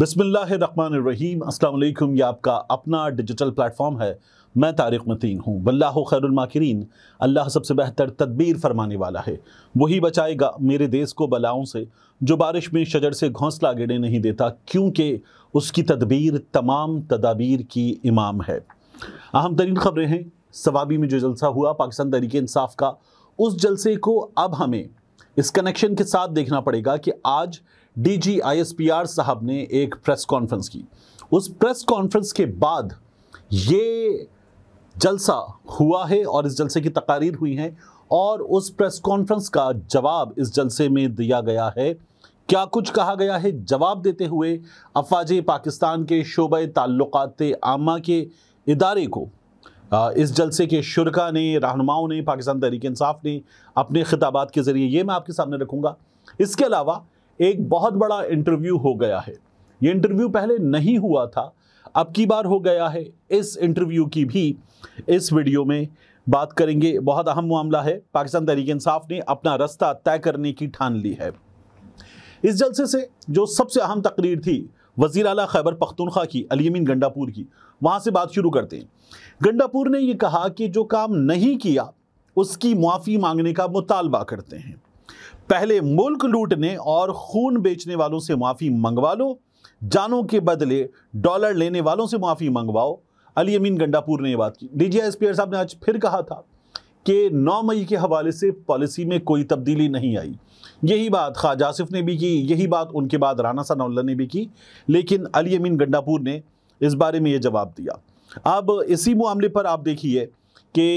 بسم اللہ الرحمن الرحیم السلام علیکم یہ آپ کا اپنا ڈیجیٹل پلیٹ فارم ہے میں طارق متین ہوں واللہ خیر الماکرین اللہ سب سے بہتر تدبیر فرمانے والا ہے وہی بچائے گا میرے دیس کو بلاؤں سے جو بارش میں شجر سے گھونسلہ گڑے نہیں دیتا کیونکہ اس کی تدبیر تمام تدابیر کی امام ہے اہم ترین خبریں ہیں سوابی میں جو جلسہ ہوا پاکستان تحریک انصاف کا اس جلسے کو اب ہمیں اس کنیکشن کے ساتھ دیکھنا پڑے گا کہ آج D G I S P R صاحب نے ایک پریس کانفرنس کی اس پریس کانفرنس کے بعد یہ جلسہ ہوا ہے اور اس جلسے کی تقاریر ہوئی ہیں اور اس پریس کانفرنس کا جواب اس جلسے میں دیا گیا ہے کیا کچھ کہا گیا ہے جواب دیتے ہوئے افواج پاکستان کے شعبہ تعلقات عامہ کے ادارے کو اس جلسے کے شرکا نے رہنماؤں نے پاکستان تحریک انصاف نے اپنے خطابات کے ذریعے یہ میں آپ کے سامنے رکھوں گا اس کے علاوہ ایک بہت بڑا انٹرویو ہو گیا ہے یہ انٹرویو پہلے نہیں ہوا تھا اب کی بار ہو گیا ہے اس انٹرویو کی بھی اس ویڈیو میں بات کریں گے بہت اہم معاملہ ہے پاکستان تحریک انصاف نے اپنا رستہ طے کرنے کی ٹھان لی ہے اس جلسے سے جو سب سے اہم تقریر تھی وزیر اعلیٰ خیبر پختونخوا کی علیمین گنڈا پور کی وہاں سے بات شروع کرتے ہیں گنڈا پور نے یہ کہا کہ جو کام نہیں کیا اس کی معافی مانگنے کا مطالبہ کرتے ہیں پہلے ملک لوٹنے اور خون بیچنے والوں سے معافی منگوا لو جانوں کے بدلے ڈالر لینے والوں سے معافی منگواؤ علی امین گنڈاپور نے یہ بات کی ڈی جی ایس پی صاحب نے آج پھر کہا تھا کہ نو مئی کے حوالے سے پالیسی میں کوئی تبدیلی نہیں آئی یہی بات خا جاسف نے بھی کی یہی بات ان کے بعد رانا ثنا اللہ نے بھی کی لیکن علی امین گنڈا پور نے اس بارے میں یہ جواب دیا اب اسی معاملے پر آپ دیکھیے کہ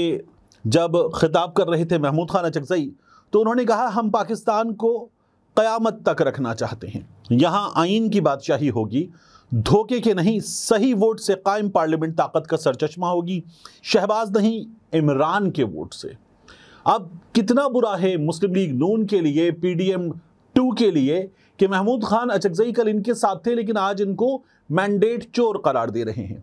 جب خطاب کر رہے تھے محمود خانہ اچکزئی تو انہوں نے کہا ہم پاکستان کو قیامت تک رکھنا چاہتے ہیں یہاں آئین کی بادشاہی ہوگی دھوکے کے نہیں صحیح ووٹ سے قائم پارلیمنٹ طاقت کا سرچشمہ ہوگی شہباز نہیں عمران کے ووٹ سے اب کتنا برا ہے مسلم لیگ نون کے لیے پی ڈی ایم ٹو کے لیے کہ محمود خان اچکزئی کل ان کے ساتھ تھے لیکن آج ان کو مینڈیٹ چور قرار دے رہے ہیں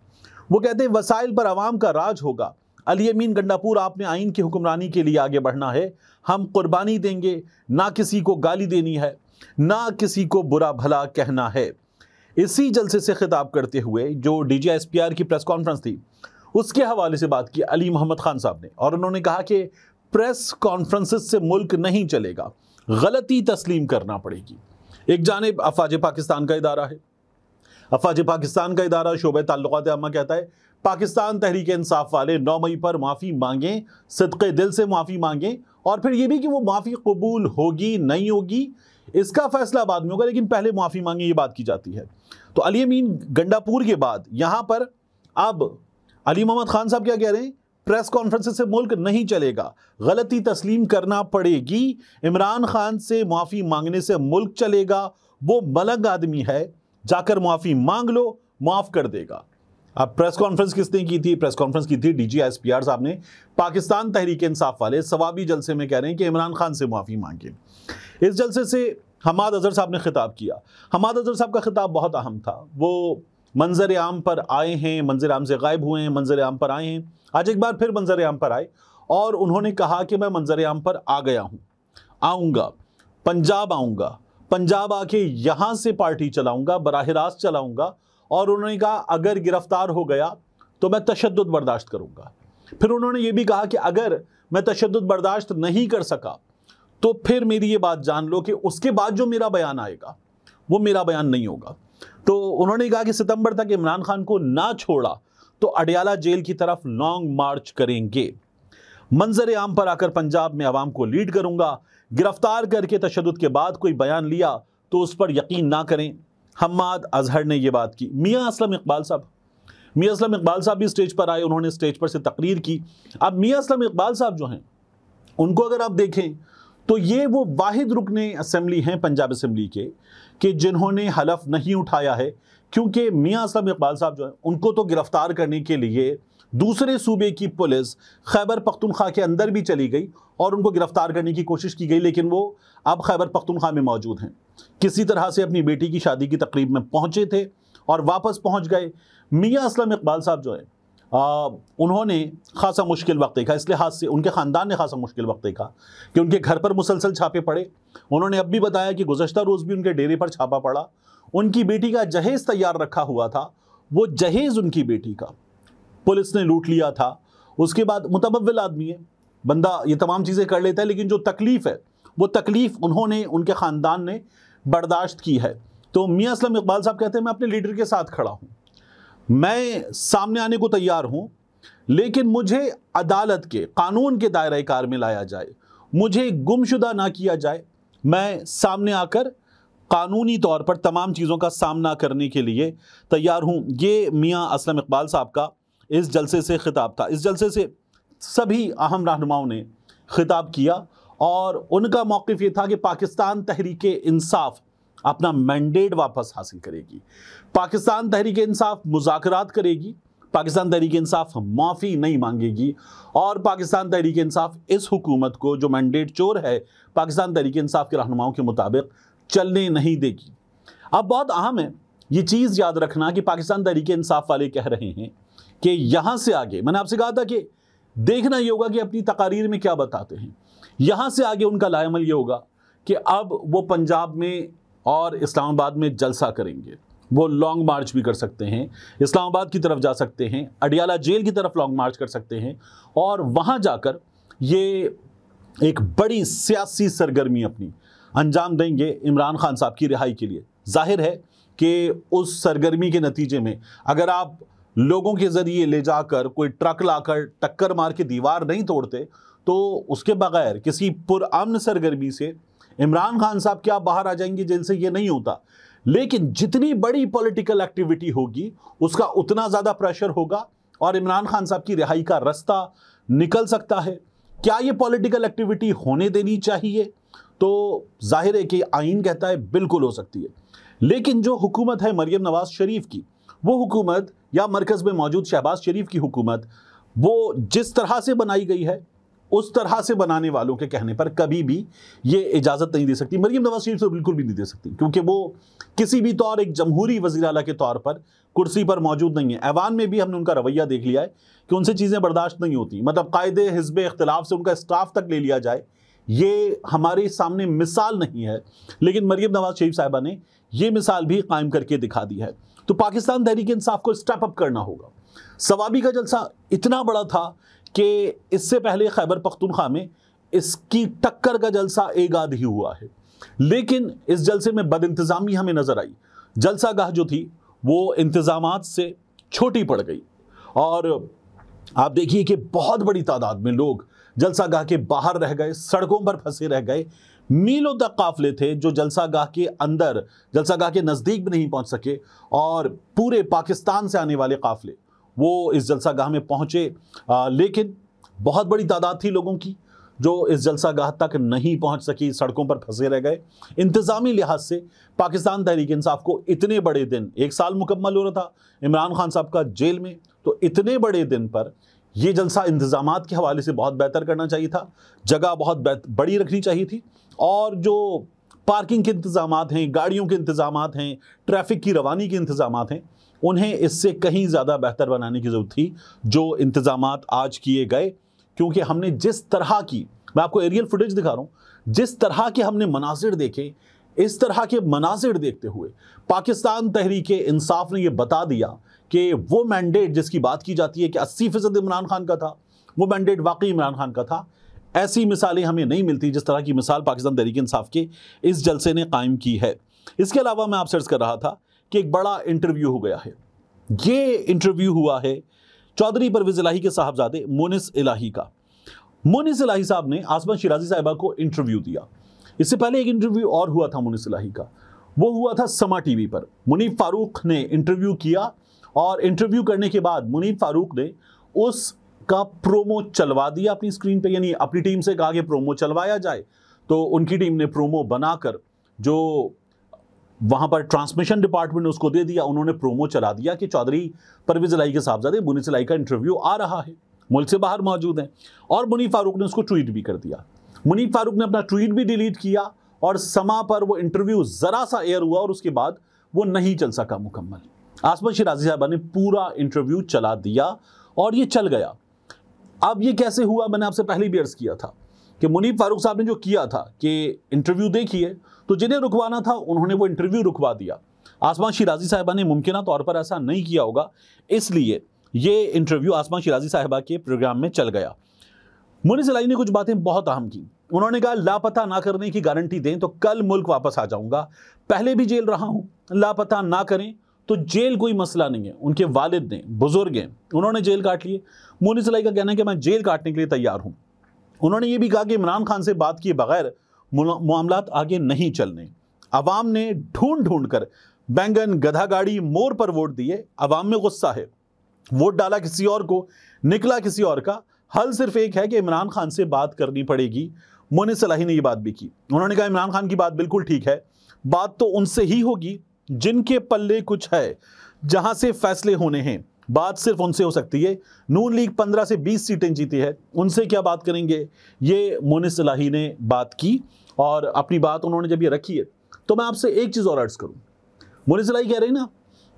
وہ کہتے ہیں وسائل پر عوام کا راج ہوگا علی امین گنڈا پور آپ نے آئین کی حکمرانی کے لیے آگے بڑھنا ہے ہم قربانی دیں گے نہ کسی کو گالی دینی ہے نہ کسی کو برا بھلا کہنا ہے اسی جلسے سے خطاب کرتے ہوئے جو D G S P R کی پریس کانفرنس تھی اس کے حوالے سے بات کی علی محمد خان صاحب نے اور انہوں نے کہا کہ پریس کانفرنس سے ملک نہیں چلے گا غلطی تسلیم کرنا پڑے گی ایک جانب افواج پاکستان کا ادارہ ہے افواج پاکستان کا ادارہ شعبہ تعلقات عامہ کہتا ہے پاکستان تحریک انصاف والے نو مئی پر معافی مانگیں صدق دل سے معافی مانگیں اور پھر یہ بھی کہ وہ معافی قبول ہوگی نہیں ہوگی اس کا فیصلہ بعد میں ہوگا لیکن پہلے معافی مانگیں یہ بات کی جاتی ہے تو علی امین گنڈا پور کے بعد یہاں پر اب علی محمد خان صاحب کیا کہہ رہے ہیں پریس کانفرنس سے ملک نہیں چلے گا غلطی تسلیم کرنا پڑے گی عمران خان سے معافی مانگنے سے ملک چلے گا وہ ملنگ آدمی ہے جا کر معافی مانگ لو معاف کر دے گا اب پریس کانفرنس کس نے کی تھی پریس کانفرنس کی تھی D G S P R صاحب نے پاکستان تحریک انصاف والے ثوابی جلسے میں کہہ رہے ہیں کہ عمران خان سے معافی مانگیں اس جلسے سے حماد اظہر صاحب نے خطاب کیا حماد اظہر صاحب کا خطاب بہت اہم تھا وہ منظر عام پر آئے ہیں منظر عام سے غائب ہوئے ہیں منظر عام پر آئے ہیں آج ایک بار پھر منظر عام پر آئے اور انہوں نے کہا کہ میں منظر عام پر آ گیا ہوں آؤں گا پنجاب آؤں گا پنجاب آ کے یہاں سے پارٹی چلاؤں گا براہ راست چلاؤں گا اور انہوں نے کہا اگر گرفتار ہو گیا تو میں تشدد برداشت کروں گا پھر انہوں نے یہ بھی کہا کہ اگر میں تشدد برداشت نہیں کر سکا تو پھر میری یہ بات جان لو کہ اس کے بعد جو میرا بیان آئے گا وہ میرا بیان نہیں ہوگا تو انہوں نے کہا کہ ستمبر تک عمران خان کو نہ چھوڑا تو اڈیالہ جیل کی طرف لانگ مارچ کریں گے منظر عام پر آ کر پنجاب میں عوام کو لیڈ کروں گا گرفتار کر کے تشدد کے بعد کوئی بیان لیا تو اس پر یقین نہ کریں حماد اظہر نے یہ بات کی میاں اسلم اقبال صاحب میاں اسلم اقبال صاحب بھی اسٹیج پر آئے انہوں نے اسٹیج پر سے تقریر کی اب میاں اسلم اقبال صاحب جو ہیں ان کو اگر آپ دیکھیں تو یہ وہ واحد رکن اسمبلی ہیں پنجاب اسمبلی کے کہ جنہوں نے حلف نہیں اٹھایا ہے کیونکہ میاں اسلم اقبال صاحب جو ہیں ان کو تو گرفتار کرنے کے لیے دوسرے صوبے کی پولیس خیبر پختونخوا کے اندر بھی چلی گئی اور ان کو گرفتار کرنے کی کوشش کی گئی لیکن وہ اب خیبر پختونخوا میں موجود ہیں کسی طرح سے اپنی بیٹی کی شادی کی تقریب میں پہنچے تھے اور واپس پہنچ گئے میاں اسلم اقبال صاحب جو آ, انہوں نے خاصا مشکل وقت دیکھا اس لحاظ سے ان کے خاندان نے خاصا مشکل وقت دیکھا کہ ان کے گھر پر مسلسل چھاپے پڑے انہوں نے اب بھی بتایا کہ گزشتہ روز بھی ان کے ڈیرے پر چھاپا پڑا ان کی بیٹی کا جہیز تیار رکھا ہوا تھا وہ جہیز ان کی بیٹی کا پولیس نے لوٹ لیا تھا اس کے بعد متبول آدمی ہے بندہ یہ تمام چیزیں کر لیتا ہے لیکن جو تکلیف ہے وہ تکلیف انہوں نے ان کے خاندان نے برداشت کی ہے تو میاں اسلم اقبال صاحب کہتے ہیں میں اپنے لیڈر کے ساتھ کھڑا ہوں میں سامنے آنے کو تیار ہوں لیکن مجھے عدالت کے قانون کے دائرہ کار میں لایا جائے مجھے گم شدہ نہ کیا جائے میں سامنے آ کر قانونی طور پر تمام چیزوں کا سامنا کرنے کے لیے تیار ہوں یہ میاں اسلم اقبال صاحب کا اس جلسے سے خطاب تھا اس جلسے سے سبھی اہم رہنماؤں نے خطاب کیا اور ان کا موقف یہ تھا کہ پاکستان تحریک انصاف اپنا مینڈیٹ واپس حاصل کرے گی پاکستان تحریک انصاف مذاکرات کرے گی پاکستان تحریک انصاف معافی نہیں مانگے گی اور پاکستان تحریک انصاف اس حکومت کو جو مینڈیٹ چور ہے پاکستان تحریک انصاف کے رہنماؤں کے مطابق چلنے نہیں دے گی اب بہت اہم ہے یہ چیز یاد رکھنا کہ پاکستان تحریک انصاف والے کہہ رہے ہیں کہ یہاں سے آگے میں نے آپ سے کہا تھا کہ دیکھنا یہ ہوگا کہ اپنی تقاریر میں کیا بتاتے ہیں یہاں سے آگے ان کا لائمل یہ ہوگا کہ اب وہ پنجاب میں اور اسلام آباد میں جلسہ کریں گے وہ لانگ مارچ بھی کر سکتے ہیں اسلام آباد کی طرف جا سکتے ہیں اڈیالہ جیل کی طرف لانگ مارچ کر سکتے ہیں اور وہاں جا کر یہ ایک بڑی سیاسی سرگرمی اپنی انجام دیں گے عمران خان صاحب کی رہائی کے لیے ظاہر ہے کہ اس سرگرمی کے نتیجے میں اگر آپ لوگوں کے ذریعے لے جا کر کوئی ٹرک لا کر ٹکر مار کے دیوار نہیں توڑتے تو اس کے بغیر کسی پر امن سرگرمی سے عمران خان صاحب کیا باہر آ جائیں گے جن سے یہ نہیں ہوتا لیکن جتنی بڑی پولیٹیکل ایکٹیویٹی ہوگی اس کا اتنا زیادہ پریشر ہوگا اور عمران خان صاحب کی رہائی کا رستہ نکل سکتا ہے کیا یہ پولیٹیکل ایکٹیویٹی ہونے دینی چاہیے تو ظاہر ہے کہ آئین کہتا ہے بالکل ہو سکتی ہے لیکن جو حکومت ہے مریم نواز شریف کی وہ حکومت یا مرکز میں موجود شہباز شریف کی حکومت وہ جس طرح سے بنائی گئی ہے اس طرح سے بنانے والوں کے کہنے پر کبھی بھی یہ اجازت نہیں دے سکتی مریم نواز شریف تو بالکل بھی نہیں دے سکتی کیونکہ وہ کسی بھی طور ایک جمہوری وزیر اعلیٰ کے طور پر کرسی پر موجود نہیں ہے ایوان میں بھی ہم نے ان کا رویہ دیکھ لیا ہے کہ ان سے چیزیں برداشت نہیں ہوتی مطلب قائد حزب اختلاف سے ان کا اسٹاف تک لے لیا جائے یہ ہمارے سامنے مثال نہیں ہے لیکن مریم نواز شریف صاحبہ نے یہ مثال بھی قائم کر کے دکھا دی ہے تو پاکستان دہریک انصاف کو اپ کرنا ہوگا کا جلسہ اتنا بڑا تھا کہ اس سے پہلے خیبر پختونخوا میں اس کی ٹکر کا جلسہ ایک آدھ ہی ہوا ہے لیکن اس جلسے میں بد انتظامی ہمیں نظر آئی جلسہ گاہ جو تھی وہ انتظامات سے چھوٹی پڑ گئی اور آپ دیکھیے کہ بہت بڑی تعداد میں لوگ جلسہ گاہ کے باہر رہ گئے سڑکوں پر پھنسے رہ گئے میلوں تک قافلے تھے جو جلسہ گاہ کے اندر جلسہ گاہ کے نزدیک بھی نہیں پہنچ سکے اور پورے پاکستان سے آنے والے قافلے وہ اس جلسہ گاہ میں پہنچے لیکن بہت بڑی تعداد تھی لوگوں کی جو اس جلسہ گاہ تک نہیں پہنچ سکی سڑکوں پر پھنسے رہ گئے انتظامی لحاظ سے پاکستان تحریک انصاف کو اتنے بڑے دن ایک سال مکمل ہو رہا تھا عمران خان صاحب کا جیل میں تو اتنے بڑے دن پر یہ جلسہ انتظامات کے حوالے سے بہت بہتر کرنا چاہیے تھا جگہ بہت بڑی رکھنی چاہیے تھی اور جو پارکنگ کے انتظامات ہیں گاڑیوں کے انتظامات ہیں ٹریفک کی روانی کے انتظامات ہیں انہیں اس سے کہیں زیادہ بہتر بنانے کی ضرورت تھی جو انتظامات آج کیے گئے کیونکہ ہم نے جس طرح کی میں آپ کو ایریل فوٹیج دکھا رہا ہوں جس طرح کے ہم نے مناظر دیکھے اس طرح کے مناظر دیکھتے ہوئے پاکستان تحریک انصاف نے یہ بتا دیا کہ وہ مینڈیٹ جس کی بات کی جاتی ہے کہ اسی فیصد عمران خان کا تھا وہ مینڈیٹ واقعی عمران خان کا تھا ایسی مثالیں ہمیں نہیں ملتی جس طرح کی مثال پاکستان تحریک انصاف کے اس جلسے نے قائم کی ہے اس کے علاوہ میں آپ سے کر رہا تھا کہ ایک بڑا انٹرویو ہو گیا ہے یہ انٹرویو ہوا ہے چودری پرویز الہی کے صاحبزادے مونس الہی کا مونس الہی صاحب نے آسمان شیرازی صاحبہ کو انٹرویو دیا اس سے پہلے ایک انٹرویو اور ہوا تھا مونس الہی کا وہ ہوا تھا سما ٹی وی پر منیب فاروق نے انٹرویو کیا اور انٹرویو کرنے کے بعد منیب فاروق نے اس کا پرومو چلوا دیا اپنی اسکرین پہ یعنی اپنی ٹیم سے کہا کہ پرومو چلوایا جائے تو ان کی ٹیم نے پرومو بنا کر جو وہاں پر ٹرانسمیشن ڈپارٹمنٹ نے اس کو دے دیا انہوں نے پرومو چلا دیا کہ چودھری پرویز علائی کے صاحبزادے منی سلائی کا انٹرویو آ رہا ہے ملک سے باہر موجود ہیں اور منی فاروق نے اس کو ٹویٹ بھی کر دیا منی فاروق نے اپنا ٹویٹ بھی ڈیلیٹ کیا اور سما پر وہ انٹرویو ذرا سا ایئر ہوا اور اس کے بعد وہ نہیں چل سکا مکمل آسمت شیرازی صاحبہ نے پورا انٹرویو چلا دیا اور یہ چل گیا اب یہ کیسے ہوا میں نے آپ سے پہلے بھی عرض کیا تھا کہ منیب فاروق صاحب نے جو کیا تھا کہ انٹرویو دیکھیے تو جنہیں رکوانا تھا انہوں نے وہ انٹرویو رکوا دیا آسمان شیرازی صاحبہ نے ممکنہ طور پر ایسا نہیں کیا ہوگا اس لیے یہ انٹرویو آسمان شیرازی صاحبہ کے پروگرام میں چل گیا منی سلائی نے کچھ باتیں بہت اہم کی انہوں نے کہا لاپتہ نہ کرنے کی گارنٹی دیں تو کل ملک واپس آ جاؤں گا پہلے بھی جیل رہا ہوں لاپتہ نہ کریں تو جیل کوئی مسئلہ نہیں ہے ان کے والد نے بزرگ ہیں انہوں نے جیل کاٹ لیے مونی صلاحی کا کہنا ہے کہ میں جیل کاٹنے کے لیے تیار ہوں انہوں نے یہ بھی کہا کہ عمران خان سے بات کیے بغیر معاملات آگے نہیں چلنے عوام نے ڈھونڈ ڈھونڈ کر بینگن گدھا گاڑی مور پر ووٹ دیے عوام میں غصہ ہے ووٹ ڈالا کسی اور کو نکلا کسی اور کا حل صرف ایک ہے کہ عمران خان سے بات کرنی پڑے گی مونی صلاحی نے یہ بات بھی کی انہوں نے کہا عمران خان کی بات بالکل ٹھیک ہے بات تو ان سے ہی ہوگی جن کے پلے کچھ ہے جہاں سے فیصلے ہونے ہیں بات صرف ان سے ہو سکتی ہے نون لیگ پندرہ سے بیس سیٹیں جیتی ہے ان سے کیا بات کریں گے یہ مونس نے بات کی اور اپنی بات انہوں نے جب یہ رکھی ہے تو میں آپ سے ایک چیز اور کروں مونس الہی کہہ رہے ہیں نا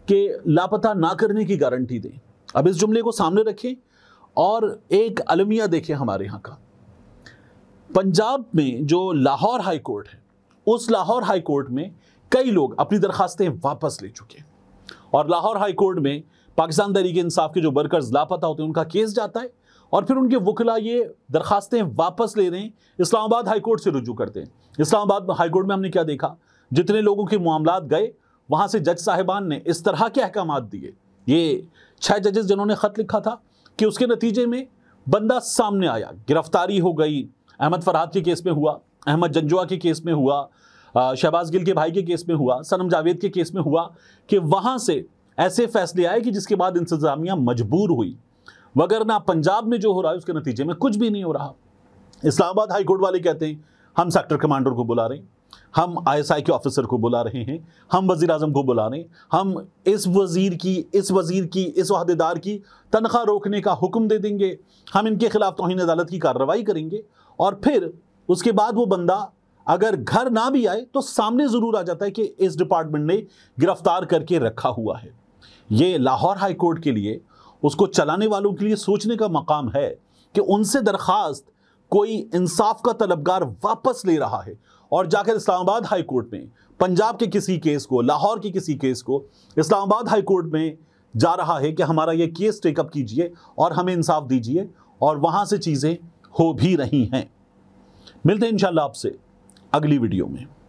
کہ لاپتہ نہ کرنے کی گارنٹی دیں اب اس جملے کو سامنے رکھیں اور ایک علمیہ دیکھیں ہمارے ہاں کا پنجاب میں جو لاہور ہائی کورٹ ہے اس لاہور ہائی کورٹ میں کئی لوگ اپنی درخواستیں واپس لے چکے ہیں اور لاہور ہائی کورٹ میں پاکستان تحریک انصاف کے جو برکرز لاپتہ ہوتے ہیں ان کا کیس جاتا ہے اور پھر ان کے وکلا یہ درخواستیں واپس لے رہے ہیں اسلام آباد ہائی کورٹ سے رجوع کرتے ہیں اسلام آباد ہائی کورٹ میں ہم نے کیا دیکھا جتنے لوگوں کے معاملات گئے وہاں سے جج صاحبان نے اس طرح کے احکامات دیے یہ چھ ججز جنہوں نے خط لکھا تھا کہ اس کے نتیجے میں بندہ سامنے آیا گرفتاری ہو گئی احمد فرحات کے کیس میں ہوا احمد جنجوا کے کیس میں ہوا شہباز گل کے بھائی کے کیس میں ہوا سنم جاوید کے کیس میں ہوا کہ وہاں سے ایسے فیصلے آئے کہ جس کے بعد انتظامیہ مجبور ہوئی وگرنہ نہ پنجاب میں جو ہو رہا ہے اس کے نتیجے میں کچھ بھی نہیں ہو رہا اسلام آباد ہائی کورٹ والے کہتے ہیں ہم سیکٹر کمانڈر کو بلا رہے ہیں ہم آئی ایس آئی کے آفیسر کو بلا رہے ہیں ہم وزیر اعظم کو بلا رہے ہیں ہم اس وزیر کی اس وزیر کی اس عہدے دار کی تنخواہ روکنے کا حکم دے دیں گے ہم ان کے خلاف توہین عدالت کی کارروائی کریں گے اور پھر اس کے بعد وہ بندہ اگر گھر نہ بھی آئے تو سامنے ضرور آ جاتا ہے کہ اس ڈپارٹمنٹ نے گرفتار کر کے رکھا ہوا ہے یہ لاہور ہائی کورٹ کے لیے اس کو چلانے والوں کے لیے سوچنے کا مقام ہے کہ ان سے درخواست کوئی انصاف کا طلبگار واپس لے رہا ہے اور جا کر اسلام آباد ہائی کورٹ میں پنجاب کے کسی کیس کو لاہور کے کسی کیس کو اسلام آباد ہائی کورٹ میں جا رہا ہے کہ ہمارا یہ کیس ٹیک اپ کیجئے اور ہمیں انصاف دیجئے اور وہاں سے چیزیں ہو بھی رہی ہیں ملتے ہیں انشاءاللہ آپ سے اگلی ویڈیو میں